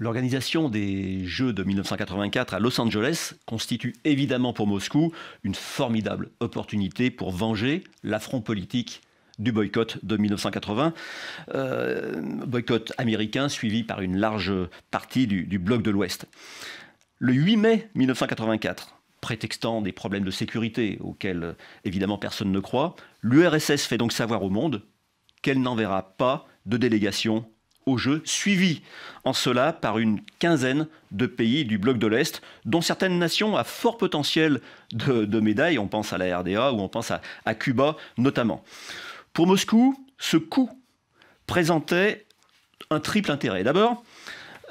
L'organisation des Jeux de 1984 à Los Angeles constitue évidemment pour Moscou une formidable opportunité pour venger l'affront politique du boycott de 1980, euh, boycott américain suivi par une large partie du, du bloc de l'Ouest. Le 8 mai 1984, prétextant des problèmes de sécurité auxquels euh, évidemment personne ne croit, l'URSS fait donc savoir au monde qu'elle n'enverra pas de délégation au jeu, suivi en cela par une quinzaine de pays du bloc de l'Est, dont certaines nations à fort potentiel de, médailles, on pense à la RDA ou on pense à, Cuba notamment. Pour Moscou, ce coup présentait un triple intérêt. D'abord,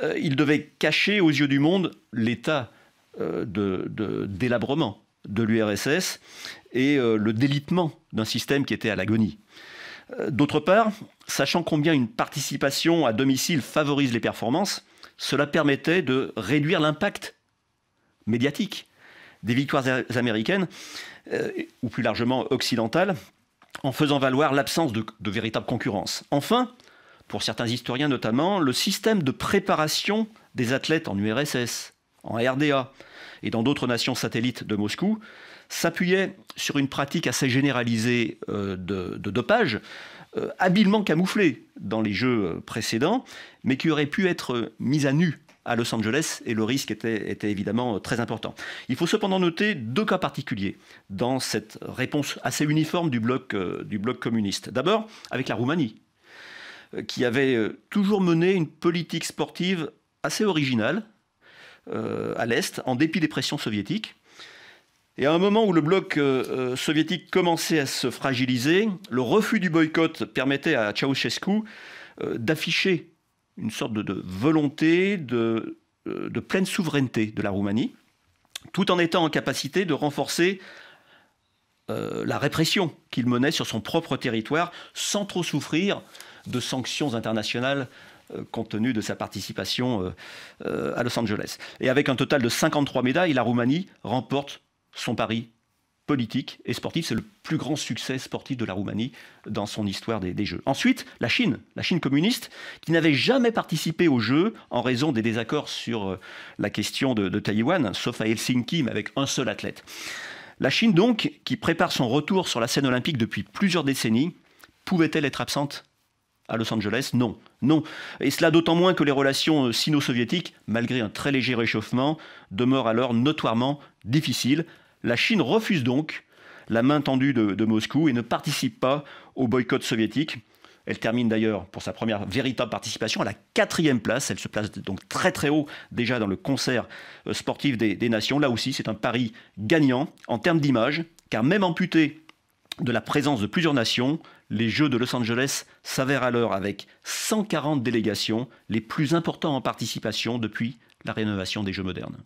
euh, il devait cacher aux yeux du monde l'état euh, de délabrement de l'URSS et euh, le délitement d'un système qui était à l'agonie. D'autre part, Sachant combien une participation à domicile favorise les performances, cela permettait de réduire l'impact médiatique des victoires américaines, euh, ou plus largement occidentales, en faisant valoir l'absence de, véritable concurrence. Enfin, pour certains historiens notamment, le système de préparation des athlètes en URSS, en RDA et dans d'autres nations satellites de Moscou s'appuyait sur une pratique assez généralisée euh, de, dopage, euh, habilement camouflé dans les jeux euh, précédents, mais qui aurait pu être euh, mise à nu à Los Angeles et le risque était, évidemment très important. Il faut cependant noter deux cas particuliers dans cette réponse assez uniforme du bloc, du bloc communiste. D'abord, avec la Roumanie, qui avait toujours mené une politique sportive assez originale à l'Est, en dépit des pressions soviétiques. Et à un moment où le bloc euh, euh, soviétique commençait à se fragiliser, le refus du boycott permettait à Ceausescu euh, d'afficher une sorte de, volonté de, pleine souveraineté de la Roumanie, tout en étant en capacité de renforcer la répression qu'il menait sur son propre territoire, sans trop souffrir de sanctions internationales compte tenu de sa participation à Los Angeles. Et avec un total de 53 médailles, la Roumanie remporte son pari politique et sportif. C'est le plus grand succès sportif de la Roumanie dans son histoire des, Jeux. Ensuite, la Chine, la Chine communiste, qui n'avait jamais participé aux Jeux en raison des désaccords sur euh, la question de, de Taïwan, sauf à Helsinki, mais avec un seul athlète. La Chine, donc, qui prépare son retour sur la scène olympique depuis plusieurs décennies, pouvait-elle être absente à Los Angeles Non, non. Et cela d'autant moins que les relations euh, sino-soviétiques, malgré un très léger réchauffement, demeurent alors notoirement difficiles, la Chine refuse donc la main tendue de, Moscou et ne participe pas au boycott soviétique. Elle termine d'ailleurs pour sa première véritable participation à la quatrième place. Elle se place donc très très haut déjà dans le concert euh, sportif des, des nations. Là aussi, c'est un pari gagnant en termes d'image, car même amputé de la présence de plusieurs nations, les Jeux de Los Angeles s'avèrent alors avec 140 délégations, les plus importants en participation depuis la rénovation des Jeux modernes.